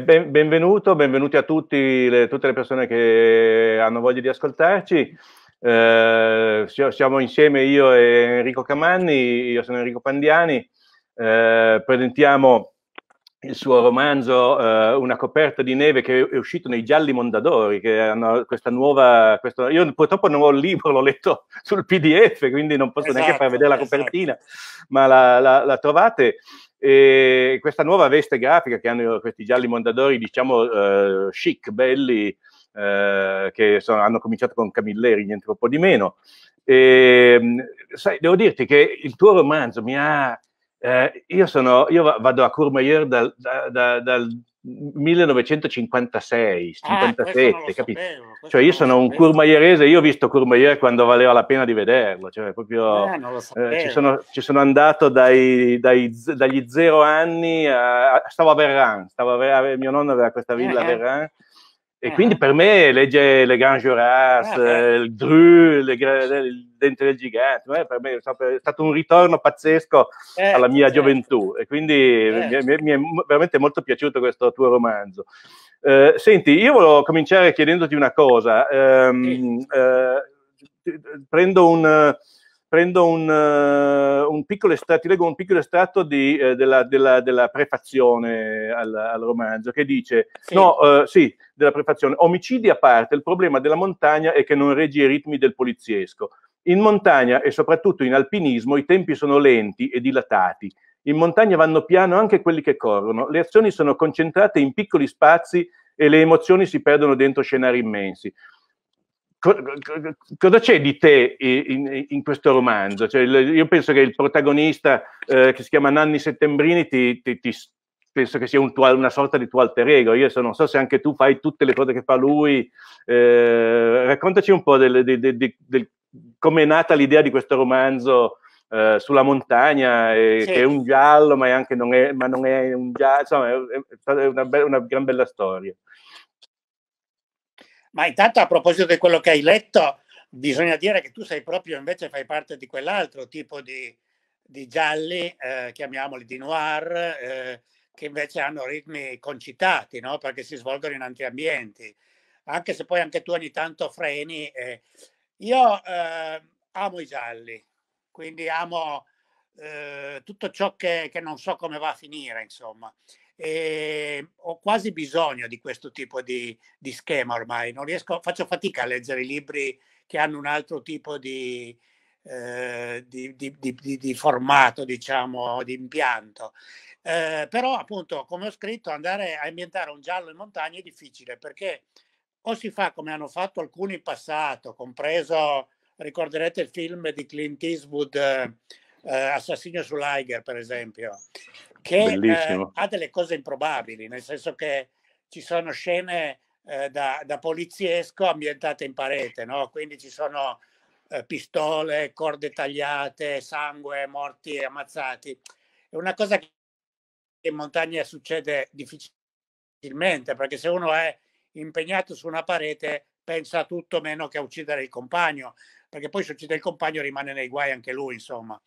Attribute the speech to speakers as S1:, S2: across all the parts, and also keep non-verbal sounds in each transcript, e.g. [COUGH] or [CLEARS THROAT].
S1: Ben, benvenuto, benvenuti a tutti, le, tutte le persone che hanno voglia di ascoltarci. Eh, siamo insieme io e Enrico Camanni, io sono Enrico Pandiani, eh, presentiamo il suo romanzo eh, Una coperta di neve che è uscito nei Gialli Mondadori, che hanno questa nuova... Questo, io purtroppo non ho il libro, l'ho letto sul PDF, quindi non posso esatto, neanche far vedere la esatto. copertina, esatto. ma la, la, la trovate. E questa nuova veste grafica che hanno questi gialli mondadori, diciamo eh, chic, belli, eh, che sono, hanno cominciato con Camilleri, niente un po' di meno. E, ehm, sai, devo dirti che il tuo romanzo mi ha... Eh, io, sono, io, vado a Courmayeur dal, da, da, dal 1956, ah, 57, capito? Sapevo, cioè io sono un curmaierese, io ho visto Curmaier quando valeva la pena di vederlo, cioè proprio eh, eh, ci, sono, ci, sono, andato dai, dai, dagli zero anni, a, stavo a Verran, stavo a, mio nonno aveva questa eh, villa eh, a Verran e eh. quindi per me legge Le Grand Juras, eh, eh. il Dru, le, il Dente del Gigante, eh, per me è stato un ritorno pazzesco alla mia gioventù e quindi mi, mi, è veramente molto piaciuto questo tuo romanzo. Eh, senti, io volevo cominciare chiedendoti una cosa. Um, sì. prendo un prendo un, uh, un, piccolo estratto, leggo un piccolo estratto di, eh, della, della, della, prefazione al, al, romanzo che dice, sì. no, uh, sì, della prefazione, omicidi a parte, il problema della montagna è che non regge i ritmi del poliziesco. In montagna e soprattutto in alpinismo i tempi sono lenti e dilatati. In montagna vanno piano anche quelli che corrono, le azioni sono concentrate in piccoli spazi e le emozioni si perdono dentro scenari immensi cosa c'è di te in, in questo romanzo? Cioè, io penso che il protagonista eh, che si chiama Nanni Settembrini ti, ti, ti penso che sia un tuo, una sorta di tuo alter ego. Io so, non so se anche tu fai tutte le cose che fa lui. Eh, raccontaci un po' del, del, del, del come è nata l'idea di questo romanzo eh, sulla montagna, eh, sì. che è un giallo, ma, è anche non, è, ma non è un giallo. Insomma, è, è una, be- una gran bella storia. Ma intanto a proposito di quello che hai letto, bisogna dire che tu sei proprio
S2: invece fai parte di quell'altro tipo di, di gialli, eh, chiamiamoli di noir, eh, che invece hanno ritmi concitati, no? perché si svolgono in altri ambienti, anche se poi anche tu ogni tanto freni. Eh. Io eh, amo i gialli, quindi amo eh, tutto ciò che, che, non so come va a finire, insomma. E ehm, ho quasi bisogno di questo tipo di, di schema ormai. Non riesco, faccio fatica a leggere i libri che hanno un altro tipo di, eh, di, di, di, di, formato, diciamo, di impianto. Eh, però, appunto, come ho scritto, andare a ambientare un giallo in montagna è difficile perché o si fa come hanno fatto alcuni in passato, compreso, ricorderete il film di Clint Eastwood, eh, Assassino su Liger, per esempio, che eh, ha delle cose improbabili, nel senso che ci sono scene eh, da, da, poliziesco ambientate in parete, no? quindi ci sono eh, pistole, corde tagliate, sangue, morti e ammazzati. È una cosa che in montagna succede difficilmente, perché se uno è impegnato su una parete pensa a tutto meno che a uccidere il compagno, perché poi se uccide il compagno rimane nei guai anche lui, insomma.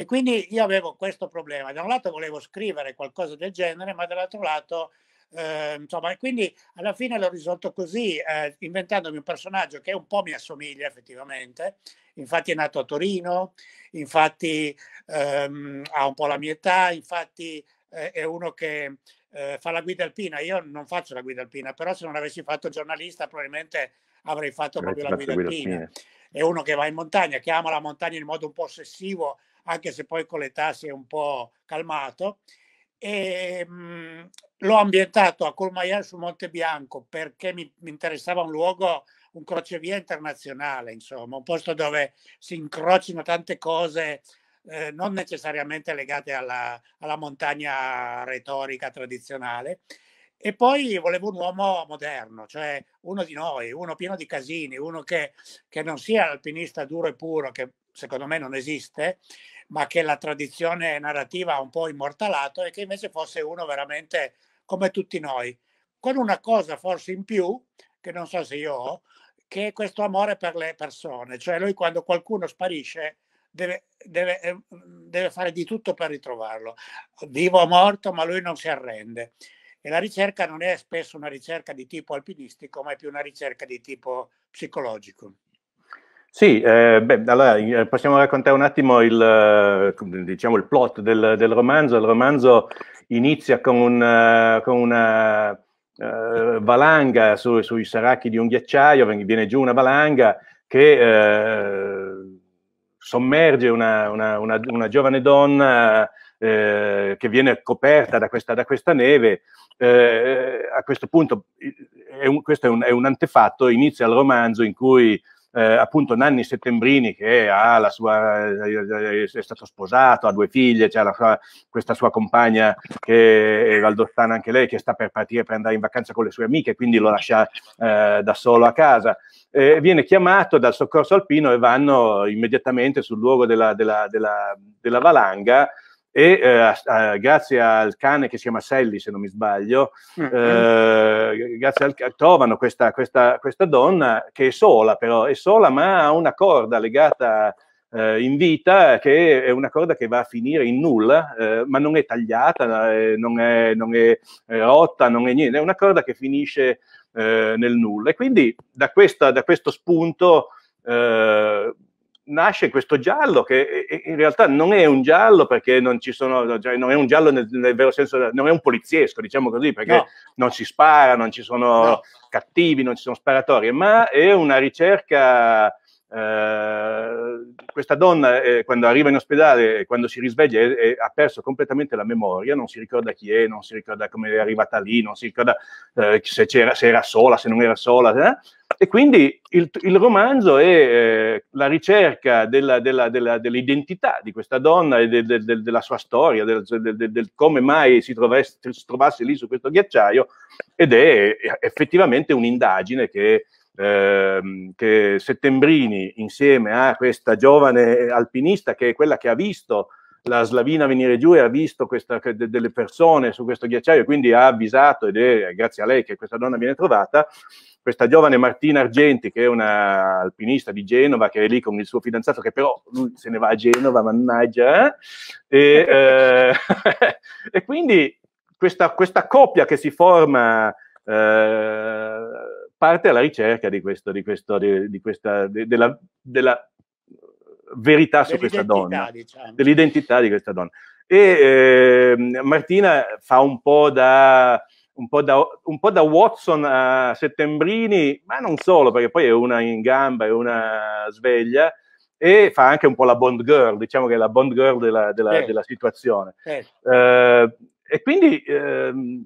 S2: E quindi io avevo questo problema. Da un lato volevo scrivere qualcosa del genere, ma dall'altro lato, eh, insomma, quindi alla fine l'ho risolto così, eh, inventandomi un personaggio che un po' mi assomiglia effettivamente. Infatti è nato a Torino, infatti ehm, ha un po' la mia età, infatti eh, è uno che eh, fa la guida alpina. Io non faccio la guida alpina, però se non avessi fatto giornalista probabilmente avrei fatto proprio la guida, guida alpina. alpina. È uno che va in montagna, che ama la montagna in modo un po' ossessivo anche se poi con l'età si è un po' calmato. E, ehm, mh, l'ho ambientato a Colmaian su Monte Bianco perché mi, mi, interessava un luogo, un crocevia internazionale, insomma, un posto dove si incrocino tante cose eh, non necessariamente legate alla, alla, montagna retorica tradizionale. E poi volevo un uomo moderno, cioè uno di noi, uno pieno di casini, uno che, che non sia alpinista duro e puro, che secondo me non esiste, ma che la tradizione narrativa ha un po' immortalato e che invece fosse uno veramente come tutti noi, con una cosa forse in più, che non so se io ho, che è questo amore per le persone, cioè lui quando qualcuno sparisce deve, deve, eh, deve fare di tutto per ritrovarlo, vivo o morto, ma lui non si arrende. E la ricerca non è spesso una ricerca di tipo alpinistico, ma è più una ricerca di tipo psicologico.
S1: Sì, eh, beh, allora eh, possiamo raccontare un attimo il, eh, diciamo, il plot del, del, romanzo. Il romanzo inizia con, un, eh, con una eh, valanga su, sui saracchi di un ghiacciaio, viene giù una valanga che eh, sommerge una, una, una, una, giovane donna che viene coperta da questa, da questa neve. a questo punto, è un, questo è un, è un antefatto, inizia il romanzo in cui eh, appunto Nanni Settembrini che sua, eh, è stato sposato, ha due figlie, c'è sua, questa sua compagna che è valdossana anche lei che sta per partire per andare in vacanza con le sue amiche, quindi lo lascia eh, da solo a casa. Eh, viene chiamato dal soccorso alpino e vanno immediatamente sul luogo della, della, della, della valanga e eh, grazie al cane che si chiama Sally se non mi sbaglio mm-hmm. eh, grazie al trovano questa, questa, questa, donna che è sola però è sola ma ha una corda legata eh, in vita che è una corda che va a finire in nulla eh, ma non è tagliata eh, non è, non è eh, rotta non è niente è una corda che finisce nel nulla e quindi da, questa, da questo spunto nasce questo giallo che in realtà non è un giallo perché non ci sono, cioè non è un giallo nel, nel, vero senso, non è un poliziesco, diciamo così, perché no. non si spara, non ci sono no. cattivi, non ci sono sparatorie, ma è una ricerca Uh, questa donna eh, quando arriva in ospedale, quando si risveglia, è, è, ha perso completamente la memoria, non si ricorda chi è, non si ricorda come è arrivata lì, non si ricorda eh, se, se, era sola, se non era sola. Eh? E quindi il, il romanzo è eh, la ricerca della, della, della, dell'identità di questa donna e de, de, de, della sua storia, del, come mai si, trovesse, si, trovasse lì su questo ghiacciaio ed è effettivamente un'indagine che, eh, che Settembrini insieme a questa giovane alpinista che è quella che ha visto la slavina venire giù e ha visto questa, delle persone su questo ghiacciaio, quindi ha avvisato ed è grazie a lei che questa donna viene trovata. Questa giovane Martina Argenti, che è una alpinista di Genova, che è lì con il suo fidanzato, che però lui se ne va a Genova, mannaggia. Eh? E, [LAUGHS] eh, [LAUGHS] e quindi questa, questa, coppia che si forma. Eh, parte alla ricerca di questo, di questo, di, di questa, della, della verità su questa donna, diciamo. dell'identità di questa donna. E eh, Martina fa un po, da, un, po da, un po, da, Watson a Settembrini, ma non solo, perché poi è una in gamba, è una sveglia, e fa anche un po' la Bond Girl, diciamo che è la Bond Girl della, della, eh. della situazione. Eh. e quindi ehm,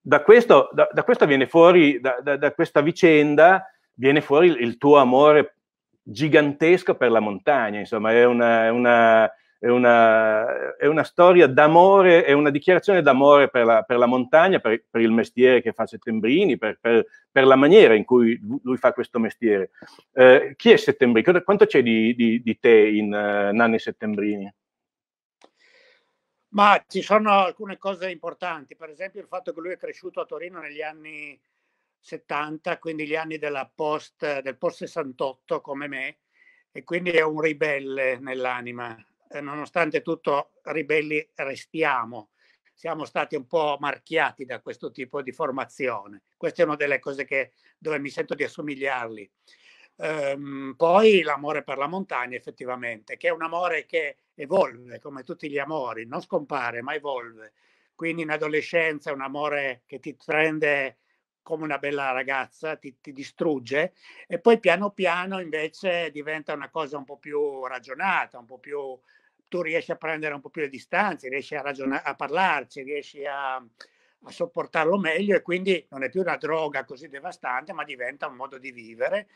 S1: da, questo, da, da, questa viene fuori, da questa vicenda, viene fuori il tuo amore gigantesca per la montagna, insomma è una, una, è una, è una storia d'amore, è una dichiarazione d'amore per la, per la montagna, per, per, il mestiere che fa Settembrini, per, per, la maniera in cui lui fa questo mestiere. Eh, chi è Settembrini? Quanto c'è di, di, di te in uh, Nanni Settembrini? Ma ci
S2: sono alcune cose importanti, per esempio il fatto che lui è cresciuto a Torino negli anni 70, quindi gli anni post, del post 68 come me, e quindi è un ribelle nell'anima. Eh, nonostante tutto, ribelli restiamo. Siamo stati un po' marchiati da questo tipo di formazione. Questa è una delle cose che, dove mi sento di assomigliarli. Ehm, poi l'amore per la montagna, effettivamente, che è un amore che evolve come tutti gli amori, non scompare, ma evolve. Quindi in adolescenza è un amore che ti prende come una bella ragazza, ti, ti, distrugge e poi piano piano invece diventa una cosa un po' più ragionata, un po' più tu riesci a prendere un po' più le distanze, riesci a, ragiona- a parlarci, riesci a, a sopportarlo meglio e quindi non è più una droga così devastante, ma diventa un modo di vivere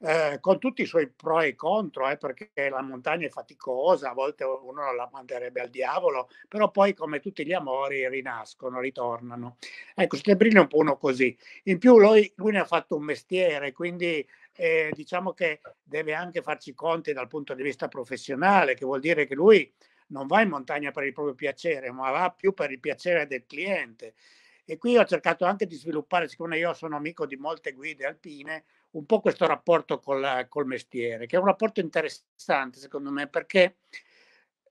S2: eh, con tutti i suoi pro e contro, eh, perché la montagna è faticosa, a volte uno la manderebbe al diavolo, però poi come tutti gli amori rinascono, ritornano. Ecco, Stebrini è un po' uno così. In più lui, lui ne ha fatto un mestiere, quindi eh, diciamo che deve anche farci conti dal punto di vista professionale, che vuol dire che lui non va in montagna per il proprio piacere, ma va più per il piacere del cliente. E qui ho cercato anche di sviluppare, siccome io sono amico di molte guide alpine, un po' questo rapporto col, col mestiere, che è un rapporto interessante secondo me perché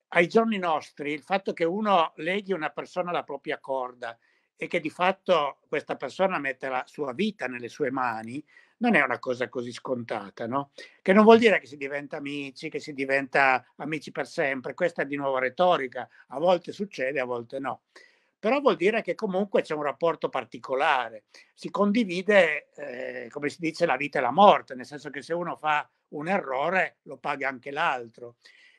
S2: ai giorni nostri il fatto che uno leghi una persona alla propria corda e che di fatto questa persona mette la sua vita nelle sue mani non è una cosa così scontata, no? Che non vuol dire che si diventa amici, che si diventa amici per sempre, questa è di nuovo retorica, a volte succede, a volte no però vuol dire che comunque c'è un rapporto particolare, si condivide, eh, come si dice, la vita e la morte, nel senso che se uno fa un errore lo paga anche l'altro.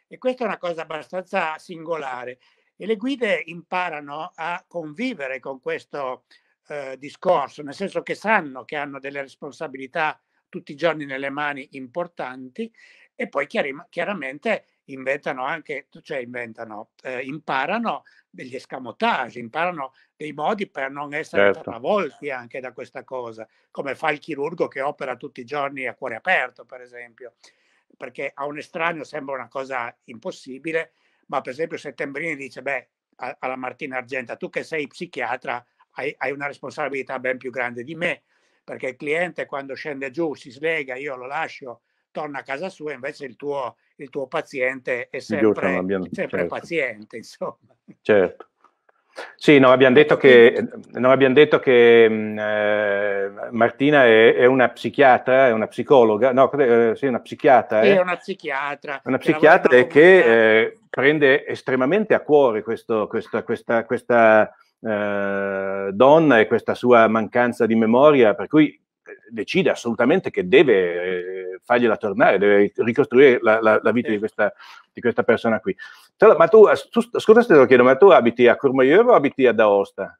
S2: E questa è una cosa abbastanza singolare. E le guide imparano a convivere con questo eh, discorso, nel senso che sanno che hanno delle responsabilità tutti i giorni nelle mani importanti e poi chiaramente inventano anche, cioè inventano, eh, imparano degli escamotage, imparano dei modi per non essere certo. travolti anche da questa cosa, come fa il chirurgo che opera tutti i giorni a cuore aperto, per esempio, perché a un estraneo sembra una cosa impossibile, ma per esempio Settembrini dice, beh, alla Martina Argenta, tu che sei psichiatra hai, hai una responsabilità ben più grande di me, perché il cliente quando scende giù si slega, io lo lascio, torna a casa sua, invece il tuo il tuo paziente è sempre, abbiamo, sempre certo. paziente, insomma.
S1: Certo. Sì, no, abbiamo detto che, no, abbiamo detto che mm, eh, Martina è, è, una psichiatra, è una psicologa, no, eh, sì, una psichiatra. Sì, eh. è una
S2: psichiatra.
S1: Una psichiatra che, che eh, prende estremamente a cuore questo, questa, questa, questa eh, donna e questa sua mancanza di memoria, per cui eh, decide assolutamente che deve eh, fargliela tornare, deve ricostruire la, la, la vita di questa, di questa, persona qui. Ma tu, tu scusa se te lo chiedo, ma tu abiti a Courmayeur o abiti ad Aosta?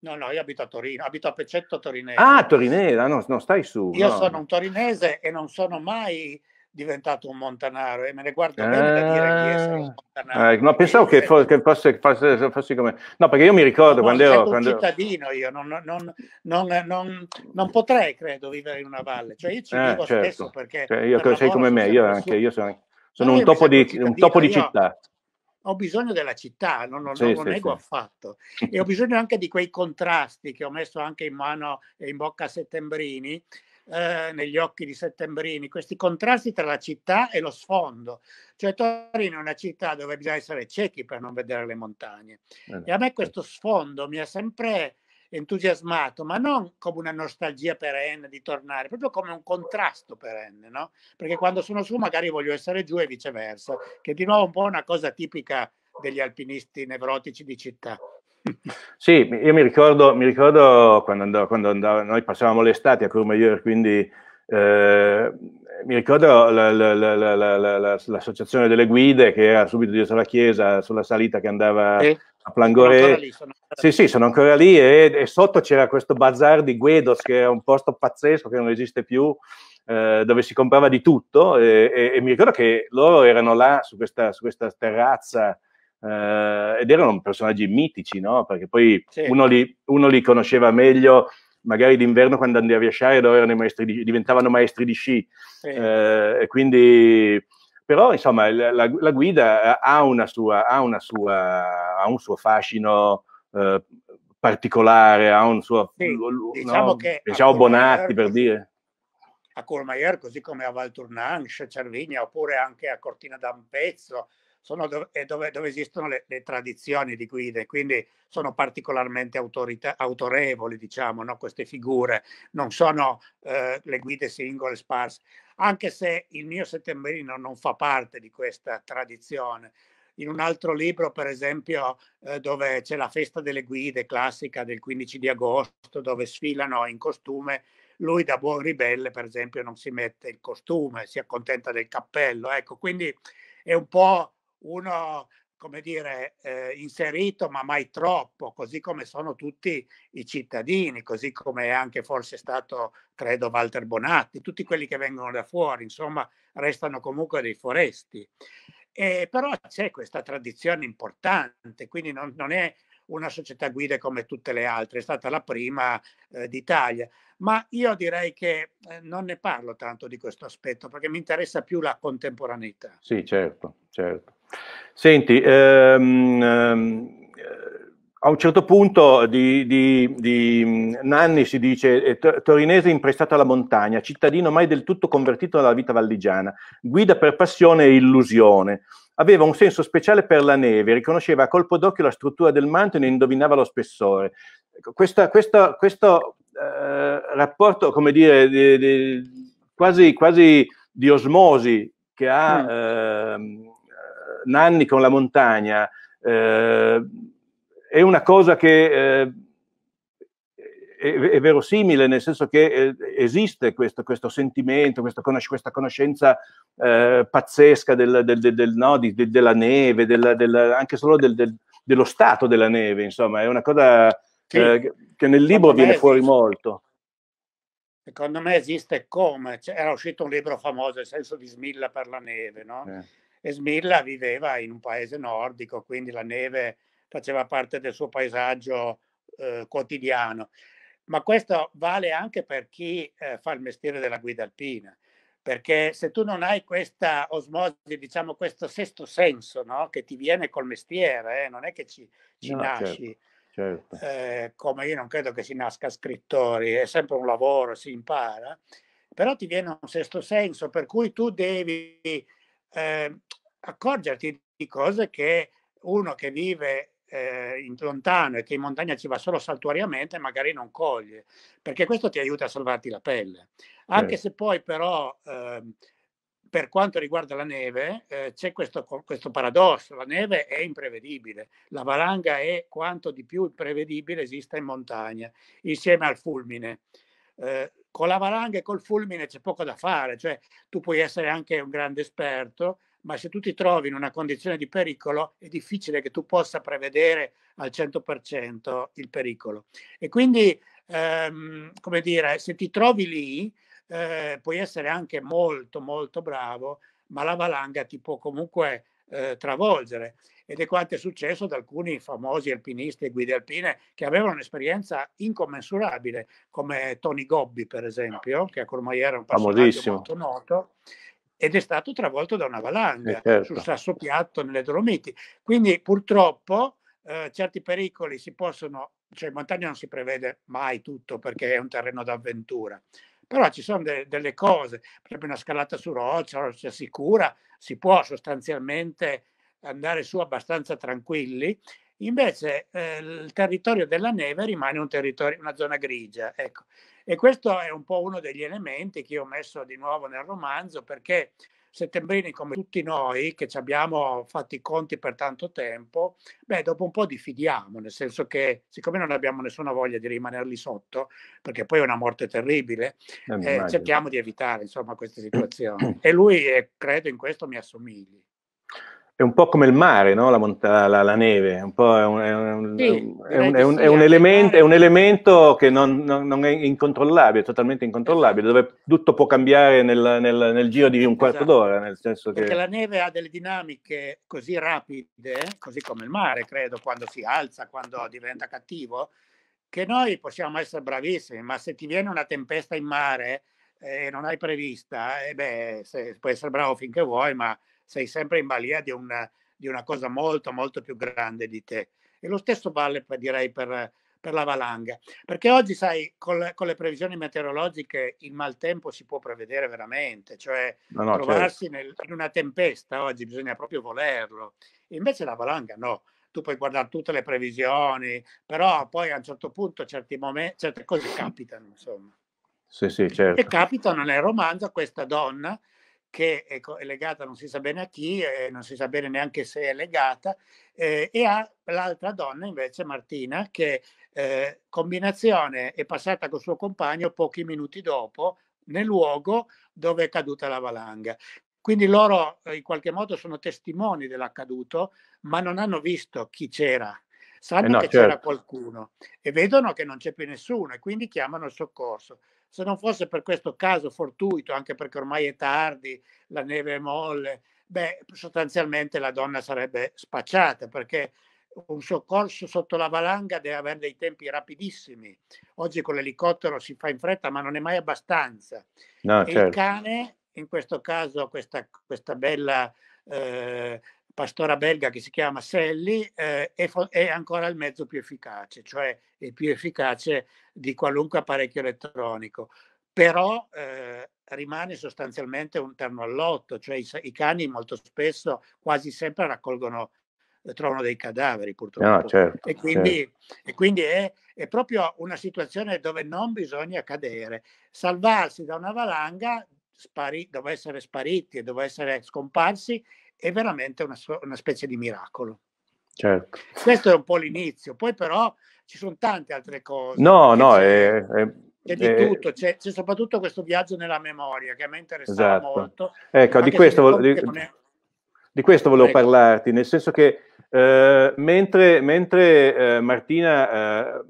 S2: No, no, io abito a Torino, abito a Pecetto torinese. Ah,
S1: torinese, ah, no, no, stai su. Io no. sono
S2: un torinese e non sono mai diventato un montanaro e me ne guardo bene eh, da dire chi essere un ah.
S1: montanaro. Eh, pensavo che, fo- che fosse, fosse, fosse, come... No, perché io mi ricordo no, quando ero... Quando...
S2: cittadino io, non, non, non, non, potrei, credo, vivere in una valle. Cioè io ci eh, vivo certo. spesso perché... Cioè, io, per sei come me, io anche, io
S1: sono, sono no, un, topo di, un, topo di, città.
S2: Ho bisogno della città, non, non, sì, non lo nego sì. affatto. [LAUGHS] E ho bisogno anche di quei contrasti che ho messo anche in mano e in bocca a Settembrini, eh, negli occhi di Settembrini, questi contrasti tra la città e lo sfondo. Cioè Torino è una città dove bisogna essere ciechi per non vedere le montagne. Eh. E a me certo. questo sfondo mi ha sempre entusiasmato, ma non come una nostalgia perenne di tornare, proprio come un contrasto perenne, no? Perché quando sono su magari voglio essere giù e viceversa, che di nuovo un po' una cosa tipica degli alpinisti nevrotici di città
S1: sì, io mi ricordo, mi ricordo quando, andavo, quando andavo, noi passavamo l'estate a Courmayeur, quindi eh, mi ricordo la, la, la, l'associazione delle guide che era subito dietro la chiesa, sulla salita che andava eh, a Plangore. Lì, sì, sì, sono ancora lì e, e, sotto c'era questo bazar di Guedos che era un posto pazzesco che non esiste più. Eh, dove si comprava di tutto e, e, e, mi ricordo che loro erano là su questa, su questa terrazza eh, ed erano personaggi mitici, no? Perché poi sì. uno, li, uno, li, conosceva meglio, magari d'inverno quando andavi a viaggiare dove erano maestri di, diventavano maestri di sci. Sì. Eh, e quindi però insomma la, la, la guida eh, ha, sua, ha, sua, ha, un suo fascino eh, particolare, ha un suo... Sì, diciamo no? che... Pensavo Bonatti per dire.
S2: A Courmayeur, così come a Valtournanche, Cervigna oppure anche a Cortina d'Ampezzo, sono dove, eh, dove, dove esistono le, le, tradizioni di guide, quindi sono particolarmente autorita- autorevoli, diciamo, no? queste figure, non sono eh, le guide singole sparse, anche se il mio settembrino non fa parte di questa tradizione. In un altro libro, per esempio, eh, dove c'è la festa delle guide classica del 15 di agosto, dove sfilano in costume lui da buon ribelle, per esempio, non si mette il costume, si accontenta del cappello. Ecco, quindi è un po' uno come dire, eh, inserito, ma mai troppo, così come sono tutti i cittadini, così come è anche forse stato, credo, Walter Bonatti, tutti quelli che vengono da fuori, insomma, restano comunque dei foresti. Eh, però c'è questa tradizione importante, quindi non, non è una società guida come tutte le altre, è stata la prima eh, d'Italia. Ma io direi che eh, non ne parlo tanto di questo aspetto perché mi interessa più la contemporaneità.
S1: Sì, certo, certo. Senti, ehm, ehm, a un certo punto di, di, di mm, Nanni si dice eh, torinese imprestato alla montagna, cittadino mai del tutto convertito alla vita valligiana, guida per passione e illusione. Aveva un senso speciale per la neve, riconosceva a colpo d'occhio la struttura del manto e ne indovinava lo spessore. Ecco, questa, questa, questo eh, rapporto, come dire, di, quasi, quasi, di osmosi che ha... Mm. Eh, Nanni con la montagna, eh, è una cosa che eh, è, è, verosimile, nel senso che eh, esiste questo, questo sentimento, questo, questa conoscenza eh, pazzesca del, del, del, no, di, della neve, della, della, anche solo dello stato della neve, insomma, è una cosa che, eh, che nel libro viene fuori molto.
S2: Secondo me esiste come, cioè, era uscito un libro famoso, Il senso di Smilla per la neve, no? Eh e Smilla viveva in un paese nordico, quindi la neve faceva parte del suo paesaggio eh, quotidiano. Ma questo vale anche per chi eh, fa il mestiere della guida alpina, perché se tu non hai questa osmosi, diciamo questo sesto senso no? che ti viene col mestiere, eh, non è che ci, ci no, certo, nasci. Certo, certo. come io non credo che si nasca scrittori, è sempre un lavoro, si impara, però ti viene un sesto senso per cui tu devi eh, accorgerti di cose che uno che vive eh, in lontano e che in montagna ci va solo saltuariamente magari non coglie, perché questo ti aiuta a salvarti la pelle. Anche eh. se poi però ehm, per quanto riguarda la neve, eh, c'è questo, questo, paradosso: la neve è imprevedibile, la valanga è quanto di più imprevedibile esista in montagna, insieme al fulmine eh, con la valanga e col fulmine c'è poco da fare, cioè tu puoi essere anche un grande esperto, ma se tu ti trovi in una condizione di pericolo è difficile che tu possa prevedere al 100% il pericolo. E quindi, ehm, come dire, se ti trovi lì, eh, puoi essere anche molto, molto bravo, ma la valanga ti può comunque eh, travolgere ed è quanto è successo ad alcuni famosi alpinisti e guide alpine che avevano un'esperienza incommensurabile, come Tony Gobbi per esempio, che a Cormaia era un personaggio molto noto, ed è stato travolto da una valanga eh, certo. sul sasso piatto nelle Dolomiti. Quindi purtroppo eh, certi pericoli si possono, cioè in montagna non si prevede mai tutto perché è un terreno d'avventura, però ci sono de- delle cose, per esempio una scalata su roccia, roccia sicura, si può sostanzialmente andare su abbastanza tranquilli, invece eh, il territorio della neve rimane un una zona grigia. Ecco. E questo è un po' uno degli elementi che io ho messo di nuovo nel romanzo perché settembrini come tutti noi che ci abbiamo fatti i conti per tanto tempo, beh, dopo un po' diffidiamo, nel senso che siccome non abbiamo nessuna voglia di rimanerli sotto, perché poi è una morte terribile,
S1: eh, eh cerchiamo
S2: di evitare insomma queste situazioni. E lui, eh, credo, in questo mi assomigli
S1: è un po' come il mare, no? la, monta- la, la, neve, è, un, elemento, che non, non, non, è incontrollabile, totalmente incontrollabile, dove tutto può cambiare nel, nel, nel giro di un quarto esatto. d'ora. Nel senso che... Perché la
S2: neve ha delle dinamiche così rapide, così come il mare, credo, quando si alza, quando diventa cattivo, che noi possiamo essere bravissimi, ma se ti viene una tempesta in mare e eh, non hai prevista, eh beh, se, puoi essere bravo finché vuoi, ma sei sempre in balia di una, di una cosa molto, molto più grande di te. E lo stesso vale, direi, per, per la valanga. Perché oggi, sai, col, con le previsioni meteorologiche il maltempo si può prevedere veramente, cioè no, no, certo. trovarsi certo. nel, in una tempesta oggi bisogna proprio volerlo. Invece la valanga no, tu puoi guardare tutte le previsioni, però poi a un certo punto certi momenti, certe cose capitano, insomma.
S1: Sì, sì, certo. E
S2: capitano nel romanzo a questa donna che è, legata non si sa bene a chi, eh, non si sa bene neanche se è legata, eh, e ha l'altra donna invece, Martina, che eh, combinazione è passata col suo compagno pochi minuti dopo nel luogo dove è caduta la valanga. Quindi loro eh, in qualche modo sono testimoni dell'accaduto, ma non hanno visto chi c'era. Eh, Sanno no, che certo. c'era qualcuno e vedono che non c'è più nessuno e quindi chiamano il soccorso. Se non fosse per questo caso fortuito, anche perché ormai è tardi, la neve è molle, beh, sostanzialmente la donna sarebbe spacciata perché un soccorso sotto la valanga deve avere dei tempi rapidissimi. Oggi con l'elicottero si fa in fretta, ma non è mai abbastanza. No, certo. Il cane, in questo caso, questa, questa bella eh, pastora belga che si chiama Selly eh, è, è, ancora il mezzo più efficace, cioè è più efficace di qualunque apparecchio elettronico, però eh, rimane sostanzialmente un terno all'otto, cioè i, i cani molto spesso, quasi sempre raccolgono eh, trovano dei cadaveri purtroppo. No, certo, e quindi, certo. e quindi è, è, proprio una situazione dove non bisogna cadere. Salvarsi da una valanga, spari, dove essere spariti e dove essere scomparsi è veramente una, una specie di miracolo. Certo. Questo è un po' l'inizio, poi però ci sono tante altre cose. No,
S1: no, è, è, c'è di tutto,
S2: c'è, c'è, soprattutto questo viaggio nella memoria che a me interessava esatto. molto. Ecco, di questo, volevo, di,
S1: di questo, volevo ecco. parlarti, nel senso che eh, mentre, mentre eh, Martina eh,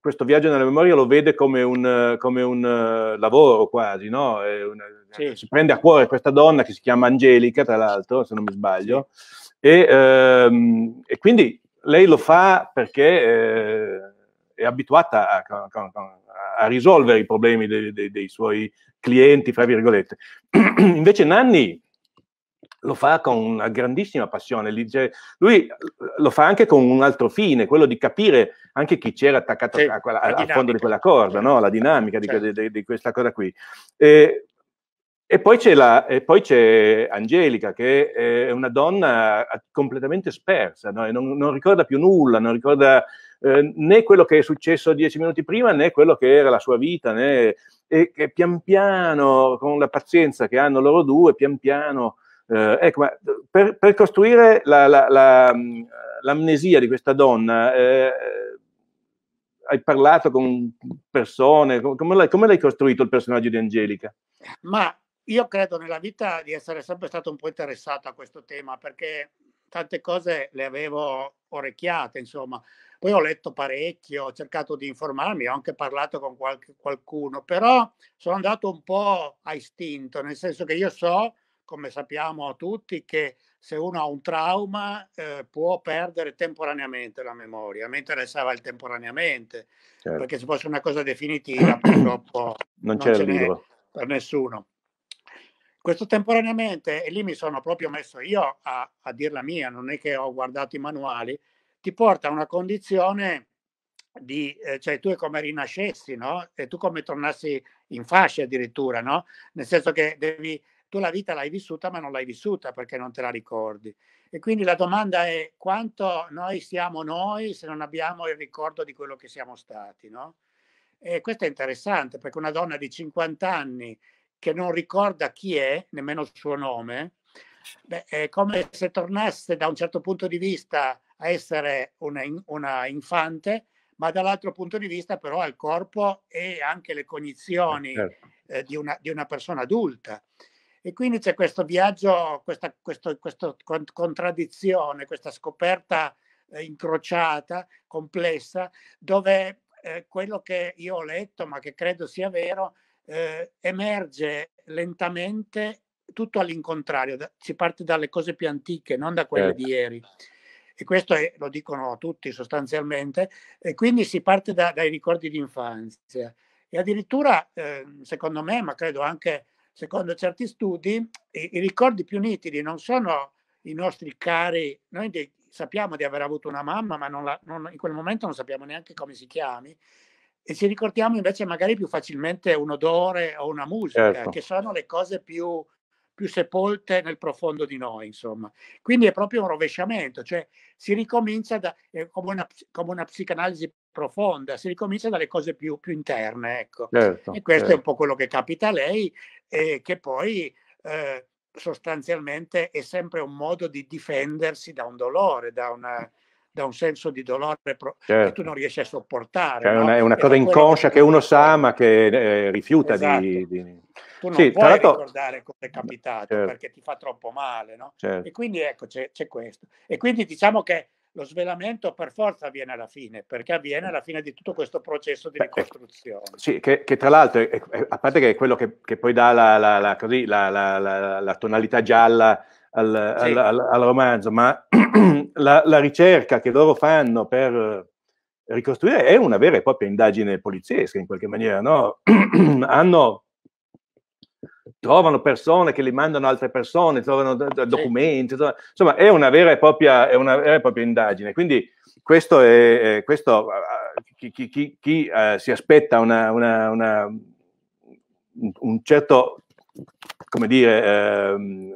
S1: questo viaggio nella memoria lo vede come un, come un uh, lavoro quasi, no? È una, sì. si prende a cuore questa donna che si chiama Angelica, tra l'altro, se non mi sbaglio, e, ehm, e quindi lei lo fa perché eh, è abituata a, a, a, risolvere i problemi dei, dei, dei suoi clienti, fra virgolette. [CLEARS THROAT] Invece Nanni lo fa con una grandissima passione. Lui lo fa anche con un altro fine, quello di capire anche chi c'era attaccato sì, a quella, al fondo di quella corda, no? la certo, dinamica certo. di, di, di, questa cosa qui. E e poi c'è, la, e poi c'è Angelica, che è una donna eh, completamente spersa, no? non, non, ricorda più nulla, non ricorda eh, né quello che è successo dieci minuti prima, né quello che era la sua vita, né, e che pian piano, con la pazienza che hanno loro due, pian piano eh, ecco, ma per, per costruire la, la, la, l'amnesia di questa donna, eh, hai parlato con persone, come l'hai, come l'hai, costruito il personaggio di Angelica?
S2: Ma io credo nella vita di essere sempre stato un po' interessato a questo tema perché tante cose le avevo orecchiate, insomma. Poi ho letto parecchio, ho cercato di informarmi, ho anche parlato con qualche, qualcuno, però sono andato un po' a istinto, nel senso che io so, come sappiamo tutti, che se uno ha un trauma eh, può perdere temporaneamente la memoria. a me interessava il temporaneamente, certo. perché se fosse una cosa definitiva purtroppo non, non c'è per nessuno. Questo temporaneamente, e lì mi sono proprio messo io a, a dir mia, non è che ho guardato i manuali, ti porta a una condizione di, eh, cioè tu è come rinascessi, no? E tu come tornassi in fascia addirittura, no? Nel senso che devi, tu la vita l'hai vissuta ma non l'hai vissuta perché non te la ricordi. E quindi la domanda è quanto noi siamo noi se non abbiamo il ricordo di quello che siamo stati, no? E questo è interessante perché una donna di 50 anni che non ricorda chi è, nemmeno il suo nome, beh, è come se tornasse da un certo punto di vista a essere una, una infante, ma dall'altro punto di vista però ha il corpo e anche le eh, cognizioni certo. eh, di, una, di, una, persona adulta. E quindi c'è questo viaggio, questa, questo, questo contraddizione, questa scoperta eh, incrociata, complessa, dove eh, quello che io ho letto, ma che credo sia vero, eh, emerge lentamente tutto all'incontrario, si parte dalle cose più antiche, non da quelle eh. di certo. ieri. E questo è, lo dicono tutti sostanzialmente, e quindi si parte da, dai ricordi di infanzia. E addirittura, eh, secondo me, ma credo anche secondo certi studi, i, i, ricordi più nitidi non sono i nostri cari, noi de, sappiamo di aver avuto una mamma, ma la, non, in quel momento non sappiamo neanche come si chiami, e ci ricordiamo invece magari più facilmente un odore o una musica, certo. che sono le cose più, più sepolte nel profondo di noi, insomma. Quindi è proprio un rovesciamento, cioè si ricomincia da, come, una, come, una, psicanalisi profonda, si ricomincia dalle cose più, più interne, ecco. Certo, e questo certo. è un certo. po' quello che capita a lei e che poi eh, sostanzialmente è sempre un modo di difendersi da un dolore, da una, da un senso di dolore certo. che tu certo. non riesci a sopportare. Cioè, no? È una cosa inconscia che uno
S1: sa ma che eh, rifiuta esatto. di, di...
S2: Tu non sì, puoi tanto... ricordare come è capitato certo. perché ti fa troppo male, no? certo. E quindi ecco, c'è, c'è, questo. E quindi diciamo che lo svelamento per forza avviene alla fine, perché avviene alla fine di tutto questo processo di ecco, ricostruzione.
S1: Sì, che, che tra l'altro, è, è, a parte che è quello che, che poi dà la, la, la, così, la tonalità gialla al, sì. al, al, al romanzo, ma [CLEARS THROAT] la, la, ricerca che loro fanno per ricostruire è una vera e propria indagine poliziesca in qualche maniera, no? [CLEARS THROAT] Hanno, trovano persone che li mandano altre persone, trovano documenti, sì. insomma è una vera e propria, vera e propria indagine. Quindi questo è, questo, chi, chi, chi, chi uh, si aspetta una, una, una, un certo, come dire, uh,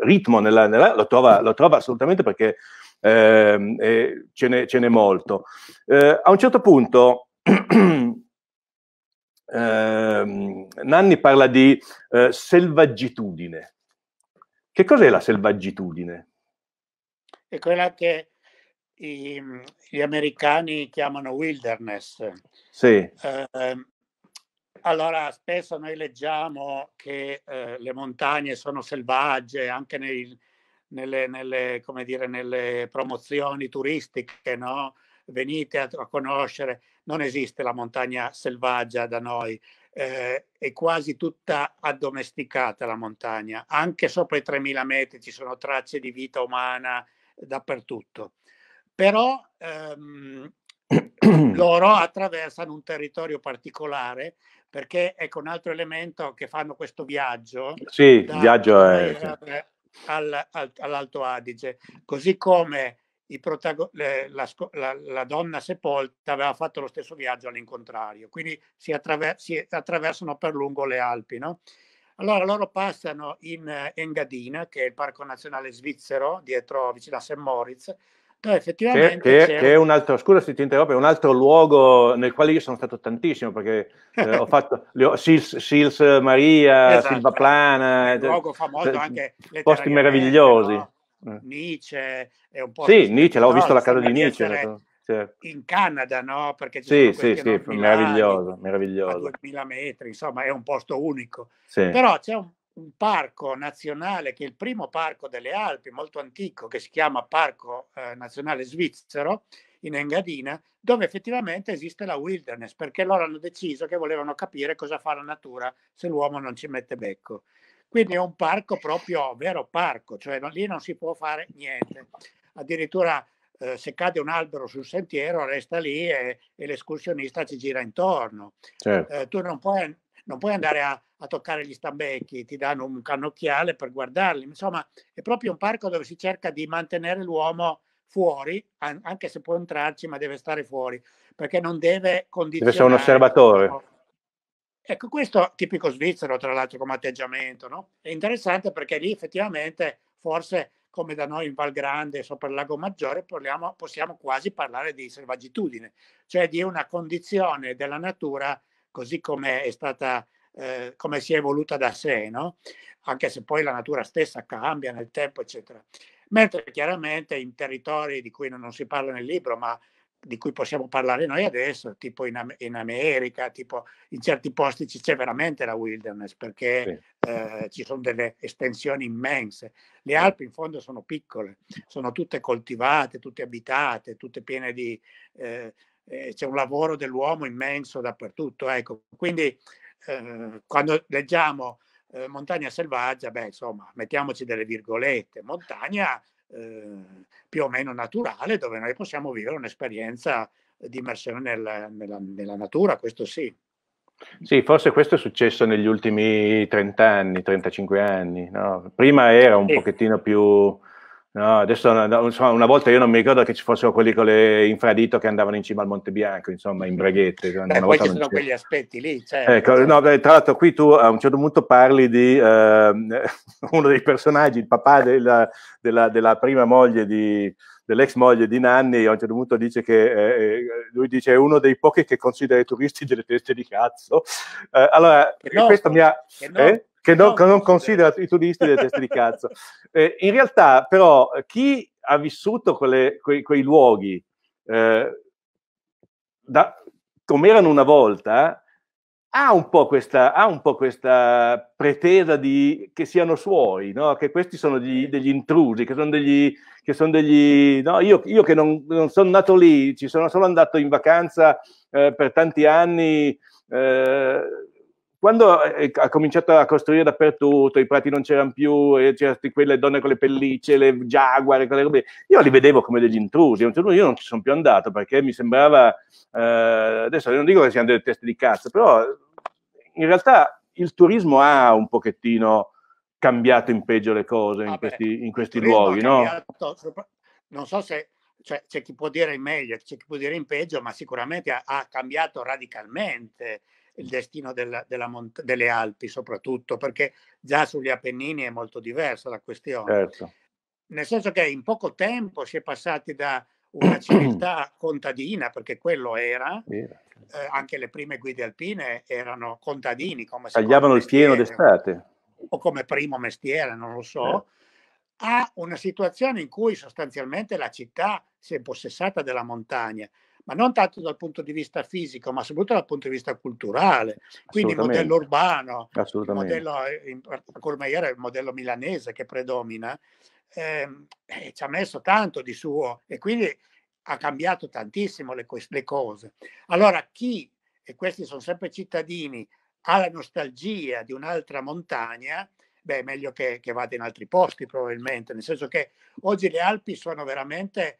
S1: ritmo nella, nella, lo, trova, lo, trova, assolutamente perché eh, ce, n'è, ce n'è molto. Eh, a un certo punto [CLEARS THROAT] ehm, Nanni parla di eh, selvaggitudine. Che cos'è la selvaggitudine?
S2: È quella che i, gli americani chiamano wilderness. Sì. Eh, allora, spesso noi leggiamo che eh, le montagne sono selvagge anche nei, nelle, nelle, dire, nelle, promozioni turistiche, no? venite a, a, conoscere, non esiste la montagna selvaggia da noi, eh, è quasi tutta addomesticata la montagna, anche sopra i 3000 metri ci sono tracce di vita umana dappertutto. Però ehm, [CLEARS THROAT] loro attraversano un territorio particolare perché ecco un altro elemento che fanno questo viaggio. Sì, da, viaggio è... Eh, al, al, all'Alto Adige, così come Protago- la, la, la, donna sepolta aveva fatto lo stesso viaggio all'incontrario, quindi si, attraver- si attraversano per lungo le Alpi. No? Allora loro passano in eh, Engadina, che è il parco nazionale svizzero, dietro vicino a St. Moritz, dove effettivamente che, che, che, è certo.
S1: un altro, scusa se ti interrompo, è un altro luogo nel quale io sono stato tantissimo perché eh, ho [LAUGHS] fatto ho, Sils, Sils, Maria, esatto. Silva Plana, un eh, luogo famoso eh, eh, anche posti meravigliosi. No? Mm.
S2: Nietzsche è un po'. Sì, Nietzsche, l'ho visto la casa di Nietzsche. Certo, certo. in Canada, no? Perché ci sì, sì, sì, meraviglioso, meraviglioso. 2000 metri, insomma, è un posto unico. Sì. Però c'è un un parco nazionale che è il primo parco delle Alpi, molto antico, che si chiama Parco eh, Nazionale Svizzero in Engadina, dove effettivamente esiste la wilderness, perché loro hanno deciso che volevano capire cosa fa la natura se l'uomo non ci mette becco. Quindi è un parco proprio vero parco, cioè non, lì non si può fare niente. Addirittura eh, se cade un albero sul sentiero resta lì e, e l'escursionista ci gira intorno. Certo. Eh, tu non puoi, non puoi andare a, a toccare gli stambecchi, ti danno un cannocchiale per guardarli. Insomma, è proprio un parco dove si cerca di mantenere l'uomo fuori, an- anche se può entrarci, ma deve stare fuori, perché non deve condizionare. Deve essere un osservatore. Ecco, questo tipico svizzero, tra l'altro, come atteggiamento, no? È interessante perché lì effettivamente, forse come da noi in Val Grande, sopra il Lago Maggiore, parliamo, possiamo quasi parlare di selvaggitudine, cioè di una condizione della natura così come è stata eh, come si è evoluta da sé, no? anche se poi la natura stessa cambia nel tempo, eccetera. Mentre chiaramente in territori di cui non, si parla nel libro, ma di cui possiamo parlare noi adesso, tipo in, in America, tipo in certi posti ci c'è veramente la wilderness perché sì. eh, ci sono delle estensioni immense. Le Alpi in fondo sono piccole, sono tutte coltivate, tutte abitate, tutte piene di, eh, eh, c'è un lavoro dell'uomo immenso dappertutto. Ecco. Quindi eh, quando leggiamo eh, montagna selvaggia, beh, insomma, mettiamoci delle virgolette, montagna eh, più o meno naturale dove noi possiamo vivere un'esperienza di immersione nel, nella, nella natura, questo sì.
S1: Sì, forse questo è successo negli ultimi 30 anni, 35 anni. No? Prima era un sì. pochettino più No, adesso una volta io non mi ricordo che ci fossero quelli con le infradito che andavano in cima al Monte Bianco, insomma, in braghette. Cioè, beh, poi ci sono quegli
S2: aspetti lì. Cioè, ecco,
S1: cioè... No, tra l'altro, qui tu a un certo punto parli di eh, [LAUGHS] uno dei personaggi, il papà della, della, della prima moglie di, dell'ex moglie di Nanni a un certo punto dice che eh, eh lui dice è uno dei pochi che considera i turisti delle teste di cazzo eh, allora no, questo mi ha eh? che non, non, non considera i turisti dei testi di cazzo. Eh, in realtà, però, chi ha vissuto quelle, quei, quei, luoghi eh, da, come erano una volta, ha un po' questa, un po questa pretesa di, che siano suoi, no? che questi sono degli, degli intrusi, che sono degli... Che sono degli no? io, io, che non, non, sono nato lì, ci sono solo andato in vacanza eh, per tanti anni, eh, quando eh, eh, ha cominciato a costruire dappertutto, i prati non c'erano più, c'erano quelle donne con le pellicce, le jaguar, quelle robe, io li vedevo come degli intrusi. Certo io non ci sono più andato perché mi sembrava, eh, adesso non dico che siano delle teste di cazzo, però in realtà il turismo ha un pochettino cambiato in peggio le cose in questi, in questi luoghi, no?
S2: Non so se cioè, c'è chi può dire in meglio, c'è chi può dire in peggio, ma sicuramente ha, ha cambiato radicalmente il destino della, della mont- delle Alpi soprattutto, perché già sugli Appennini è molto diversa la questione. Certo. Nel senso che in poco tempo si è passati da una civiltà [CLEARS THROAT] contadina, perché quello era, certo. eh, anche le prime guide alpine erano contadini. Come Tagliavano
S1: il fieno d'estate.
S2: O come primo mestiere, non lo so. Eh. Certo. A una situazione in cui sostanzialmente la città si è possessata della montagna ma non tanto dal punto di vista fisico, ma soprattutto dal punto di vista culturale. Quindi il modello urbano,
S1: il modello,
S2: eh, ancora meglio il modello milanese che predomina, ehm, eh, ci ha messo tanto di suo e quindi ha cambiato tantissimo le, le cose. Allora chi, e questi sono sempre cittadini, ha la nostalgia di un'altra montagna, beh, meglio che, che, vada in altri posti probabilmente, nel senso che oggi le Alpi sono veramente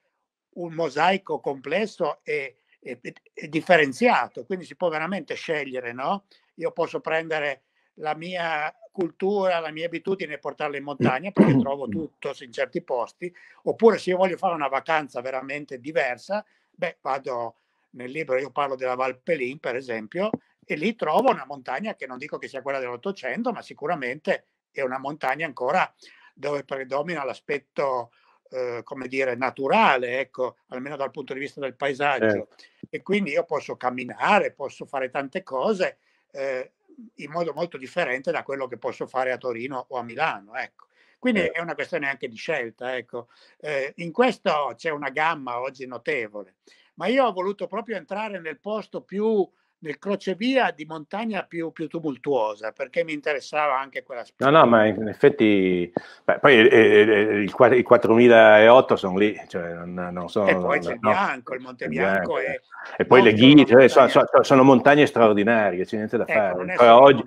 S2: un mosaico complesso e, e, e differenziato, quindi si può veramente scegliere, no? Io posso prendere la mia cultura, la mia abitudine e portarla in montagna perché mm. trovo tutto in certi posti, oppure se io voglio fare una vacanza veramente diversa, beh, vado nel libro, io parlo della Val Pelin, per esempio, e lì trovo una montagna che non dico che sia quella dell'Ottocento, ma sicuramente è una montagna ancora dove predomina l'aspetto eh, come dire, naturale, ecco, almeno dal punto di vista del paesaggio. Eh. E quindi io posso camminare, posso fare tante cose eh, in modo molto differente da quello che posso fare a Torino o a Milano, ecco. Quindi certo. è una questione anche di scelta, ecco. Eh, in questo c'è una gamma oggi notevole, ma io ho voluto proprio entrare nel posto più nel crocevia di montagna più, più, tumultuosa perché mi interessava anche quella specie.
S1: No, no, ma in effetti beh, poi eh, eh, eh, eh il, il, 4008 sono lì, cioè, non, non sono, e poi c'è no, il bianco,
S2: il Monte Bianco e,
S1: e poi le Ghiglie, cioè, sono, sono, sono, montagne straordinarie, c'è niente da ecco, fare. Ancora oggi,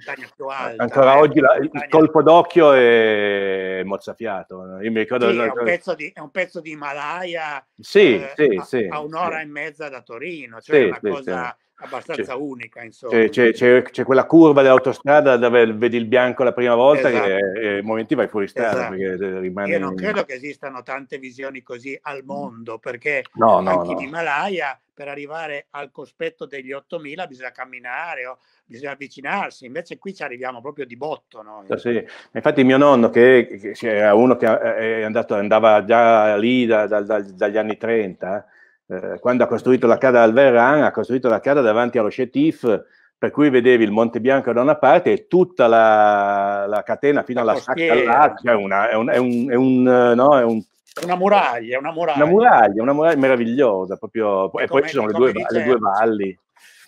S1: alta, ancora oggi la, il colpo d'occhio è mozzafiato. Io mi ricordo sì, la, è, un pezzo
S2: di, è un pezzo di Himalaya sì, eh, sì, a, a, un'ora e mezza da Torino, cioè una cosa abbastanza c'è,
S1: unica. Insomma. C'è, c'è, c'è, quella curva dell'autostrada dove vedi il bianco la prima volta esatto. in momenti vai fuori strada. Esatto. Eh, Rimane... Io non credo che
S2: esistano tante visioni così al mondo, perché no, no, anche no. in Himalaya per arrivare al cospetto degli 8000 bisogna camminare o bisogna avvicinarsi, invece qui ci arriviamo proprio di botto.
S1: No? Sì. Infatti mio nonno, che, che era uno che eh, andato, andava già lì da, da, da, dagli anni 30, eh, quando ha costruito la casa al Verran, ha costruito la casa davanti allo Chetif, per cui vedevi il Monte Bianco da una parte e tutta la, la catena fino la alla Sacca, cioè una, è, un, è, un, è, un, no, è un
S2: una muraglia, una muraglia. Una muraglia,
S1: una muraglia meravigliosa, proprio... e, e poi ci sono le due, dice, le due, valli.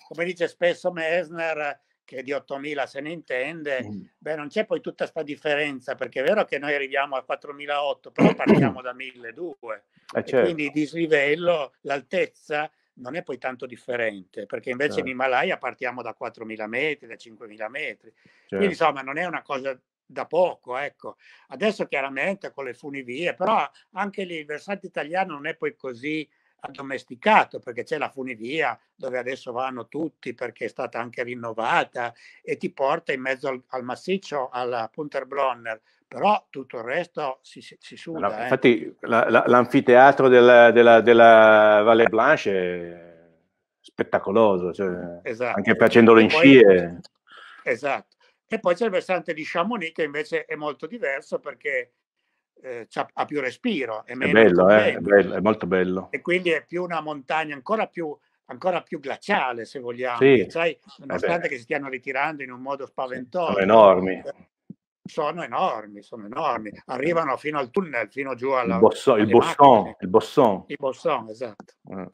S2: Come dice spesso Messner, che di 8.000 se ne intende, mm. beh, non c'è poi tutta questa differenza, perché è vero che noi arriviamo a 4.008, però [CLEARS THROAT] partiamo da 1.002. Eh, certo. Quindi il dislivello, l'altezza non è poi tanto differente, perché invece certo. in Himalaya partiamo da 4.000 metri, da 5.000 metri. Certo. Quindi insomma non è una cosa da poco, ecco. Adesso chiaramente con le funivie, però anche lì il versante italiano non è poi così addomesticato perché c'è la funivia dove adesso vanno tutti perché è stata anche rinnovata e ti porta in mezzo al, al massiccio alla Punterbronner però tutto il resto si, si, si suda la, eh. infatti
S1: eh. la, la, l'anfiteatro della, della, della Valle Blanche è spettacoloso cioè, esatto. anche facendolo in scie
S2: esatto e poi c'è il versante di Chamonix che invece è molto diverso perché eh, ha più respiro. È, è bello, eh, è
S1: bello, è molto bello. E
S2: quindi è più una montagna ancora più, ancora più glaciale, se vogliamo. Sì, sai, eh nonostante che si stiano ritirando in un modo spaventoso. Sono enormi. Sono enormi, sono enormi. Arrivano fino al tunnel, fino giù alla... Il Bosson, il Bosson,
S1: il Bosson.
S2: Il Bosson, esatto.
S1: Eh.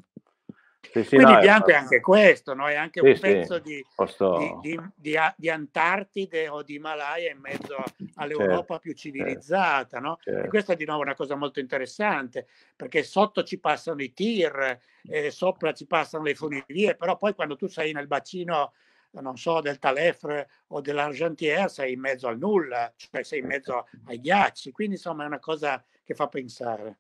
S1: Sì, sì, Quindi no, bianco è anche questo,
S2: no? è anche sì, un pezzo di,
S1: posso... di,
S2: di, di, Antartide o di Himalaya in mezzo all'Europa certo, più certo, civilizzata. Certo, no? certo. E questa è di nuovo una cosa molto interessante, perché sotto ci passano i tir, eh, sopra ci passano le funivie, però poi quando tu sei nel bacino non so, del Talefre o dell'Argentière, sei in mezzo al nulla, cioè sei in eh. mezzo ai ghiacci. Quindi insomma è una cosa che fa pensare.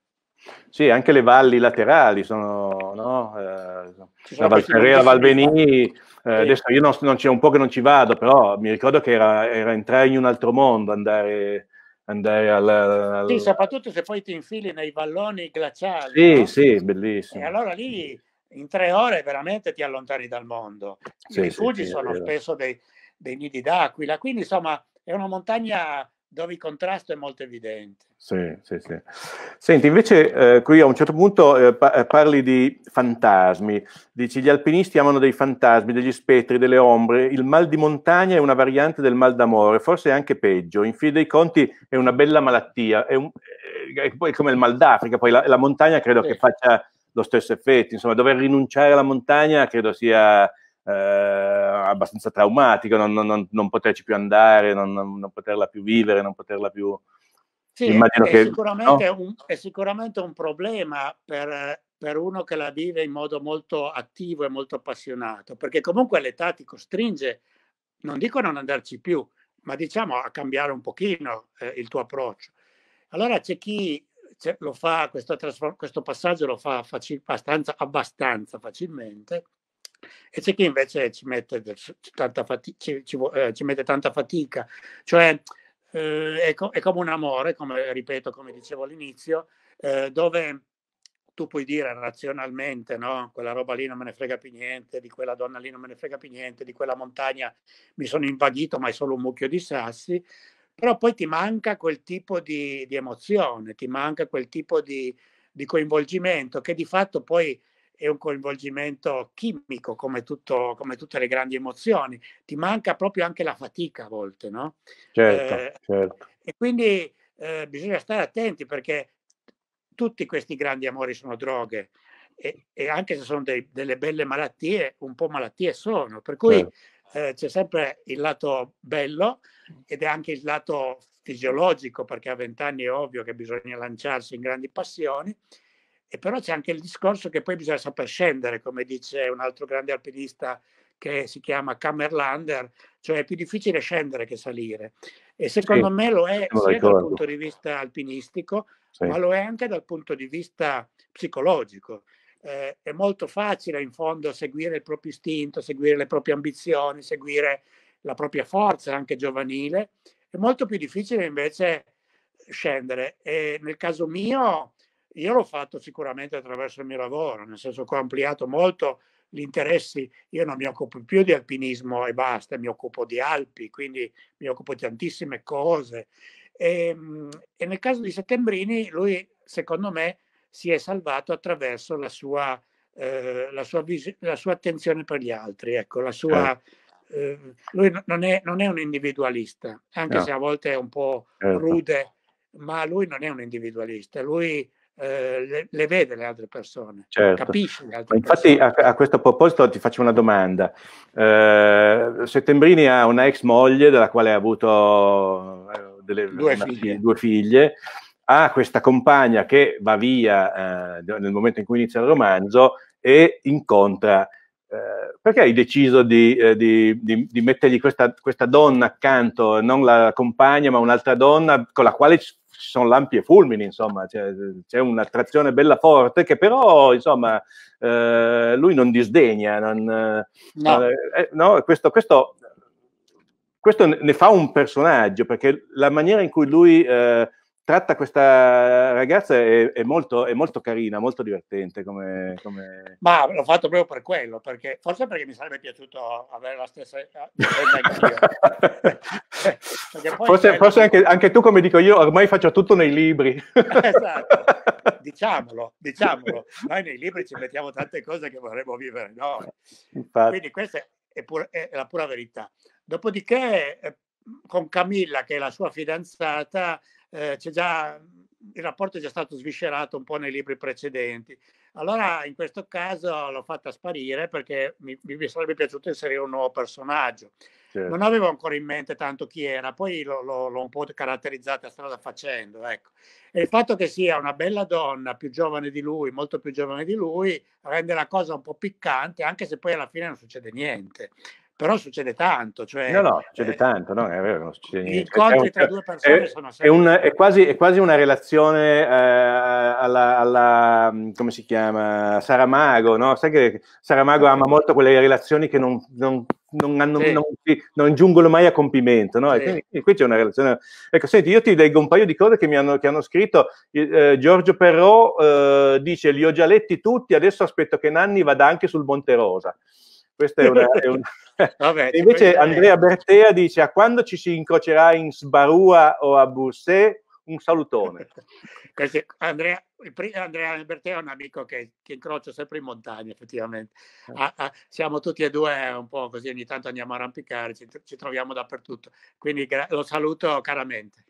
S1: Sì, anche le valli laterali sono, no? eh, la Val Valbeni, eh, adesso io non, non, c'è un po' che non ci vado, però mi ricordo che era, era entrare in un altro mondo, andare, andare al, al... Sì,
S2: soprattutto se poi ti infili nei valloni glaciali. Sì, no?
S1: sì, bellissimo. E
S2: allora lì in tre ore veramente ti allontani dal mondo. I sì, rifugi sì, sono spesso dei, dei nidi d'aquila, quindi insomma è una montagna dove il contrasto è molto evidente.
S1: Sì, sì, sì. Senti, invece eh, qui a un certo punto eh, eh, parli di fantasmi, dici gli alpinisti amano dei fantasmi, degli spettri, delle ombre, il mal di montagna è una variante del mal d'amore, forse è anche peggio, in fine dei conti è una bella malattia, è, un, eh, è come il mal d'Africa, poi la, la montagna credo sì. che faccia lo stesso effetto, insomma dover rinunciare alla montagna credo sia... Eh, abbastanza traumatico, non, non, non poterci più andare, non, non, poterla più vivere, non poterla più... Sì, Immagino è, che, sicuramente no?
S2: un, è sicuramente un problema per, per uno che la vive in modo molto attivo e molto appassionato, perché comunque l'età ti costringe, non dico a non andarci più, ma diciamo a cambiare un pochino eh, il tuo approccio. Allora c'è chi lo fa, questo, questo passaggio lo fa facil, abbastanza, abbastanza facilmente, e c'è chi invece ci mette, tanta, fatica, ci, ci, eh, ci mette tanta fatica. Cioè eh, è, co- è, come un amore, come ripeto, come dicevo all'inizio, eh, dove tu puoi dire razionalmente, no? Quella roba lì non me ne frega più niente, di quella donna lì non me ne frega più niente, di quella montagna mi sono invaghito, ma è solo un mucchio di sassi. Però poi ti manca quel tipo di, di emozione, ti manca quel tipo di, di coinvolgimento che di fatto poi è un coinvolgimento chimico, come, tutto, come tutte le grandi emozioni. Ti manca proprio anche la fatica a volte, no? Certo, eh, certo. E quindi eh, bisogna stare attenti perché tutti questi grandi amori sono droghe e, e anche se sono dei, delle belle malattie, un po' malattie sono. Per cui certo. eh, c'è sempre il lato bello ed è anche il lato fisiologico, perché a vent'anni è ovvio che bisogna lanciarsi in grandi passioni e però c'è anche il discorso che poi bisogna saper scendere, come dice un altro grande alpinista che si chiama Kammerlander, cioè è più difficile scendere che salire. E secondo sì, me lo è sia ricordo. dal punto di vista alpinistico, sì. ma lo è anche dal punto di vista psicologico. Eh, è molto facile in fondo seguire il proprio istinto, seguire le proprie ambizioni, seguire la propria forza anche giovanile, è molto più difficile invece scendere. E nel caso mio io l'ho fatto sicuramente attraverso il mio lavoro, nel senso che ho ampliato molto gli interessi. Io non mi occupo più di alpinismo e basta, mi occupo di Alpi, quindi mi occupo di tantissime cose. E, ehm, e nel caso di Settembrini, lui, secondo me, si è salvato attraverso la sua, eh, la sua, vis- la sua attenzione per gli altri, ecco, la sua. Eh. Eh, lui non è, non è, un individualista, anche no. se a volte è un po' certo. rude, ma lui non è un individualista, lui eh, le, le, vede le altre persone, certo. capisce le altre Infatti, persone.
S1: Infatti a, a, questo proposito ti faccio una domanda. Eh, Settembrini ha una ex moglie della quale ha avuto eh, delle, due, una, figlie. due figlie ha questa compagna che va via eh, nel momento in cui inizia il romanzo e incontra eh, perché hai deciso di, eh, di, di, di mettergli questa, questa, donna accanto, non la compagna, ma un'altra donna con la quale ci sono lampi e fulmini, insomma, c'è, cioè, c'è un'attrazione bella forte che però, insomma, eh, lui non disdegna. Non, eh, no. Eh, no questo, questo, questo, ne fa un personaggio, perché la maniera in cui lui... Eh, tratta questa ragazza è, è, molto, è molto, carina, molto divertente. Come, come...
S2: Ma l'ho fatto proprio per quello, perché, forse perché mi sarebbe piaciuto avere la stessa eh, [LAUGHS] forse, forse
S1: anche, anche, tu, come dico io, ormai faccio tutto nei libri. [LAUGHS]
S2: esatto, diciamolo, diciamolo. Noi nei libri ci mettiamo tante cose che vorremmo vivere noi. Infatti. Quindi questa è, pur, è la pura verità. Dopodiché, eh, con Camilla, che è la sua fidanzata, eh, c'è già, il rapporto è già stato sviscerato un po' nei libri precedenti. Allora in questo caso l'ho fatta sparire perché mi, mi sarebbe piaciuto inserire un nuovo personaggio. Certo. Non avevo ancora in mente tanto chi era, poi l'ho, l'ho, l'ho un po' caratterizzata strada facendo. Ecco. E il fatto che sia una bella donna, più giovane di lui, molto più giovane di lui, rende la cosa un po' piccante, anche se poi alla fine non succede niente però succede tanto. Cioè,
S1: no, no, succede eh, tanto, no? È vero, non succede niente. Gli incontri tra due persone è, sono sempre... È, un, è, quasi, è, quasi, una relazione eh, alla, alla, mm, come si chiama, Saramago, no? Sai che Saramago ama molto quelle relazioni che non, non, non, hanno, sì. non giungono mai a compimento, no? Sì. Quindi, quindi qui c'è una relazione... Ecco, senti, io ti leggo un paio di cose che mi hanno, che hanno scritto. Eh, Giorgio Perrò eh, dice, li ho già letti tutti, adesso aspetto che Nanni vada anche sul Monte Rosa. Questa è una... È una... [LAUGHS] Vabbè, invece Andrea Bertea dice a quando ci si incrocerà in Sbarua o a Bursé un salutone.
S2: [LAUGHS] Andrea, Andrea Bertea è un amico che, che, incrocio sempre in montagna, effettivamente. Ah, ah, siamo tutti e due un po' così, ogni tanto andiamo a arrampicare, ci, ci troviamo dappertutto. Quindi gra- lo saluto caramente.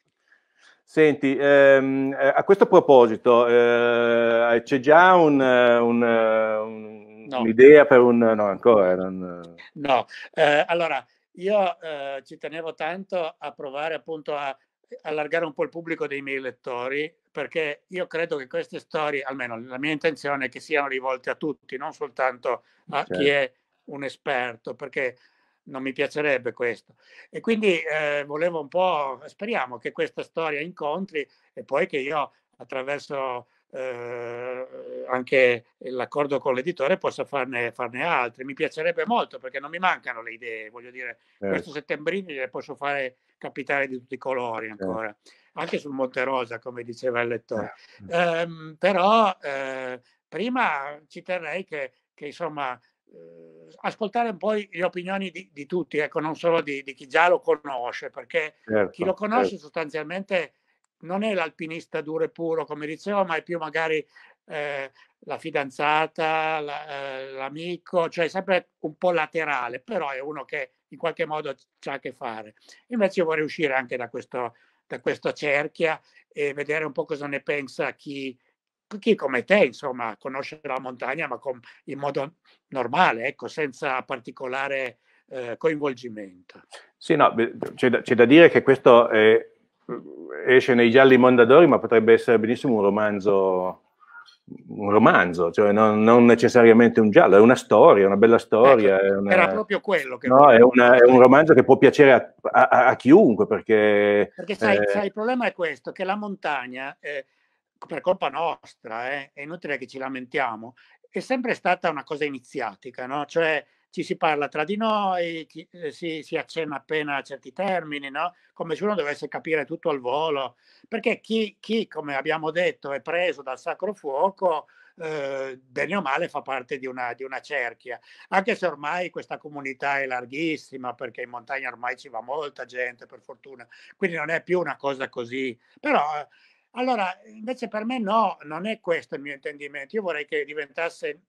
S1: Senti, ehm, a questo proposito, eh, c'è già un, un, un no. un'idea per un... no, ancora non...
S2: No, eh, allora io eh, ci tenevo tanto a provare appunto a allargare un po' il pubblico dei miei lettori perché io credo che queste storie, almeno la mia intenzione è che siano rivolte a tutti, non soltanto a certo. chi è un esperto, perché non mi piacerebbe questo. E quindi eh, volevo un po', speriamo che questa storia incontri e poi che io attraverso eh, anche l'accordo con l'editore possa farne, farne, altri. Mi piacerebbe molto perché non mi mancano le idee, voglio dire, eh. questo settembrino le posso fare capitare di tutti i colori certo. ancora, eh. anche sul Monte Rosa, come diceva il lettore. Eh. Um, però ehm, prima ci terrei che, che insomma ehm, ascoltare poi le opinioni di, di tutti, ecco, non solo di, di, chi già lo conosce, perché certo, chi lo conosce certo. sostanzialmente non è l'alpinista duro e puro, come dicevo, ma è più magari eh, la fidanzata, la, eh, l'amico, cioè sempre un po' laterale, però è uno che in qualche modo ha a che fare. Invece io vorrei uscire anche da, questo, da questa cerchia e vedere un po' cosa ne pensa chi, chi come te, insomma, conosce la montagna, ma con, in modo normale, ecco, senza particolare eh, coinvolgimento.
S1: Sì, no, c'è da, c'è da, dire che questo è esce nei gialli Mondadori, ma potrebbe essere benissimo un romanzo, un romanzo cioè non, non, necessariamente un giallo, è una storia, una bella storia. Ecco, una, era proprio
S2: quello che... No, è,
S1: una, è, un romanzo che può piacere a, a, a chiunque perché... Perché sai, eh, sai, il
S2: problema è questo, che la montagna, eh, per colpa nostra, eh, è inutile che ci lamentiamo, è sempre stata una cosa iniziatica, no? Cioè ci si parla tra di noi, ci, eh, si, si, accenna appena a certi termini, no? come se uno dovesse capire tutto al volo, perché chi, chi come abbiamo detto, è preso dal sacro fuoco, eh, bene o male fa parte di una, di una, cerchia, anche se ormai questa comunità è larghissima perché in montagna ormai ci va molta gente per fortuna, quindi non è più una cosa così, però eh, allora invece per me no, non è questo il mio intendimento, io vorrei che diventasse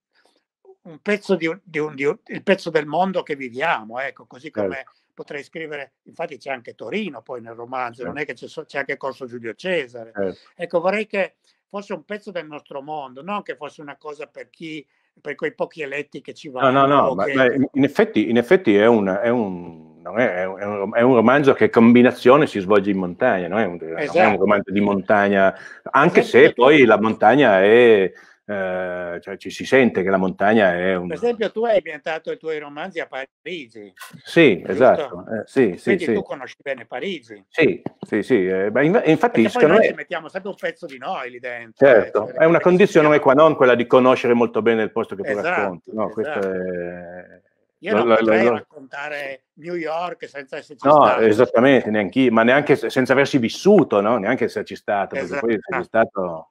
S2: un pezzo, di di un, di un, il pezzo del mondo che viviamo, ecco, così come certo. potrei scrivere, infatti c'è anche Torino poi nel romanzo, certo. non è certo. che c'è, c'è, anche Corso Giulio Cesare. Certo. Ecco, vorrei che fosse un pezzo del nostro mondo, non che fosse una cosa per chi per quei pochi eletti che ci vanno. No, no, no, ma, che... beh,
S1: in, effetti, in effetti è, un, è, un, è, un, è un, romanzo che combinazione si svolge in montagna, non è un, esatto. non romanzo di montagna, anche esatto. se poi la montagna è eh, cioè ci si sente che la montagna è un... Per
S2: esempio tu hai ambientato i tuoi romanzi a Parigi. Sì, esatto. Eh, sì, Quindi sì, tu conosci bene Parigi.
S1: Sì, sì, sì. Eh, beh, infatti... Perché poi noi è... ci
S2: mettiamo sempre un pezzo di noi lì dentro.
S1: Eh, certo, cioè, è una condizione qua non quella di conoscere molto bene il posto che esatto, tu racconti. No, esatto. è... Io non lo, potrei
S2: raccontare New York senza esserci no, stato. No,
S1: esattamente, neanche io, ma neanche senza averci vissuto, no? neanche esserci stato, esatto. perché poi esserci esatto. stato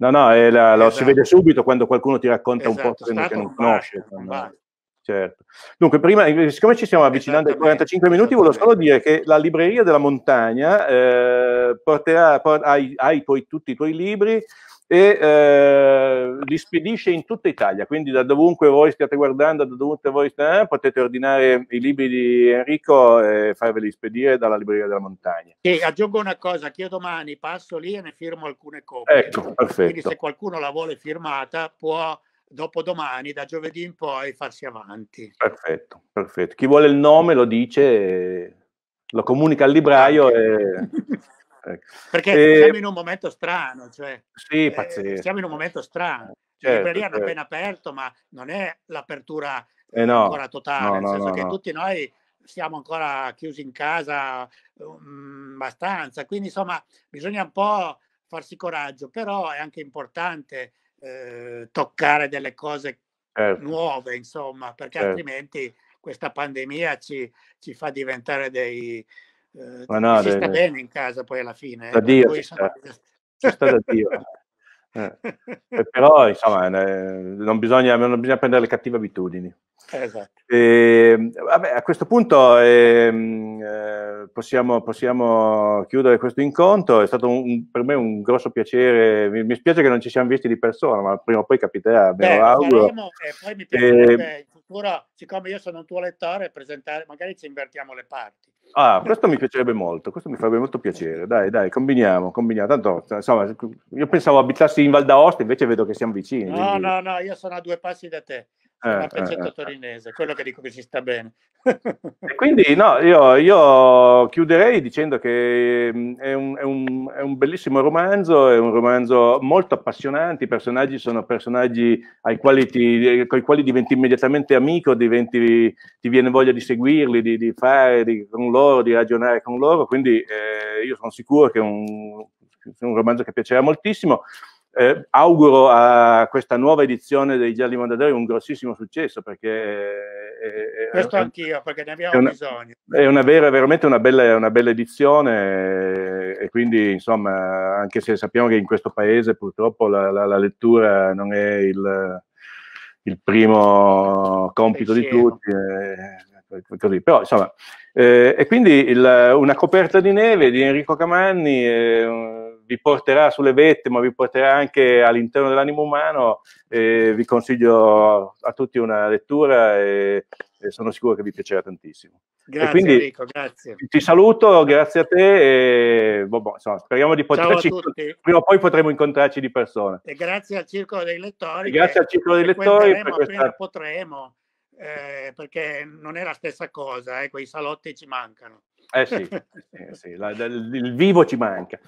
S1: No, no, è la, esatto. lo si esatto. vede subito quando qualcuno ti racconta esatto, un po' esatto, che non conosce. Certo. Dunque, prima, eh, siccome ci stiamo avvicinando ai 45 minuti, volevo solo dire che la libreria della montagna eh, porterà, port- hai, hai poi tutti i tuoi libri, e eh, li spedisce in tutta Italia, quindi da dovunque voi stiate guardando, da dovunque voi eh, potete ordinare i libri di Enrico e farveli spedire dalla Libreria della Montagna. E
S2: aggiungo una cosa, che io domani passo lì e ne firmo alcune copie. Ecco, perfetto. Quindi se qualcuno la vuole firmata può dopo domani, da giovedì in poi, farsi avanti.
S1: Perfetto, perfetto. Chi vuole il nome lo dice, lo comunica al libraio e... [LAUGHS] Ecco. Perché e... siamo in
S2: un momento strano, cioè,
S1: sì, eh, siamo
S2: in un momento strano. Eh,
S1: cioè, certo, le librerie certo. hanno appena certo.
S2: aperto, ma non è l'apertura
S1: eh no, ancora totale, no, nel senso no, che tutti
S2: noi siamo ancora chiusi in casa mm, abbastanza, quindi insomma bisogna un po' farsi coraggio, però è anche importante eh, toccare delle cose certo. nuove, insomma, perché certo. altrimenti questa pandemia ci, ci fa diventare dei, eh, Ma no, si sta bene in casa poi alla fine. Eh, da eh, Dio, c'è, sono...
S1: c'è [LAUGHS] da Dio. Eh. [LAUGHS] Però insomma non bisogna, non bisogna, prendere le cattive abitudini. Esatto. E, ehm, vabbè, a questo punto ehm, eh, possiamo, possiamo, chiudere questo incontro. È stato un, per me un grosso piacere. Mi, mi, spiace che non ci siamo visti di persona, ma prima o poi capiterà. Me Beh, lo auguro. Saremo, e poi mi piacerebbe ehm, ancora,
S2: siccome io sono un tuo lettore, presentare, magari ci invertiamo le parti.
S1: Ah, questo mi piacerebbe molto, questo mi farebbe molto piacere. Dai, dai, combiniamo, combiniamo. Tanto, insomma, io pensavo abitassi in Val d'Aosta, invece vedo che siamo vicini. No, quindi... no,
S2: no, io sono a due passi da te
S1: eh, un pezzetto eh, eh.
S2: torinese, quello che dico che ci sta bene.
S1: e quindi no, io, io chiuderei dicendo che mm, è un, è, un, è un, bellissimo romanzo, è un romanzo molto appassionante, i personaggi sono personaggi ti, con i quali diventi immediatamente amico, diventi, ti viene voglia di seguirli, di, di fare di, con loro, di ragionare con loro, quindi eh, io sono sicuro che è un, è un romanzo che piacerà moltissimo. Eh, auguro a questa nuova edizione dei Gialli Mondadori un grossissimo successo perché eh, eh, eh, è, questo è, anch'io perché ne abbiamo è una, bisogno è una vera, veramente una bella, una bella edizione e, quindi insomma anche se sappiamo che in questo paese purtroppo la, la, la lettura non è il, il primo compito Pensiero. di tutti eh, Così. Però, insomma, eh, e quindi il, una coperta di neve di Enrico Camanni, eh, vi porterà sulle vette, ma vi porterà anche all'interno dell'animo umano. Eh, vi consiglio a tutti una lettura e, e, sono sicuro che vi piacerà tantissimo. Grazie quindi, Enrico, grazie. Ti saluto, grazie a te e boh, boh, insomma, speriamo di poterci, prima o poi potremo incontrarci di persona. E
S2: grazie al Circolo dei Lettori. E grazie al Circolo dei Lettori. Per questa... appena potremo. Eh, perché non è la stessa cosa, eh, quei salotti ci mancano.
S1: Eh sì, [LAUGHS] eh sì la, il vivo ci manca.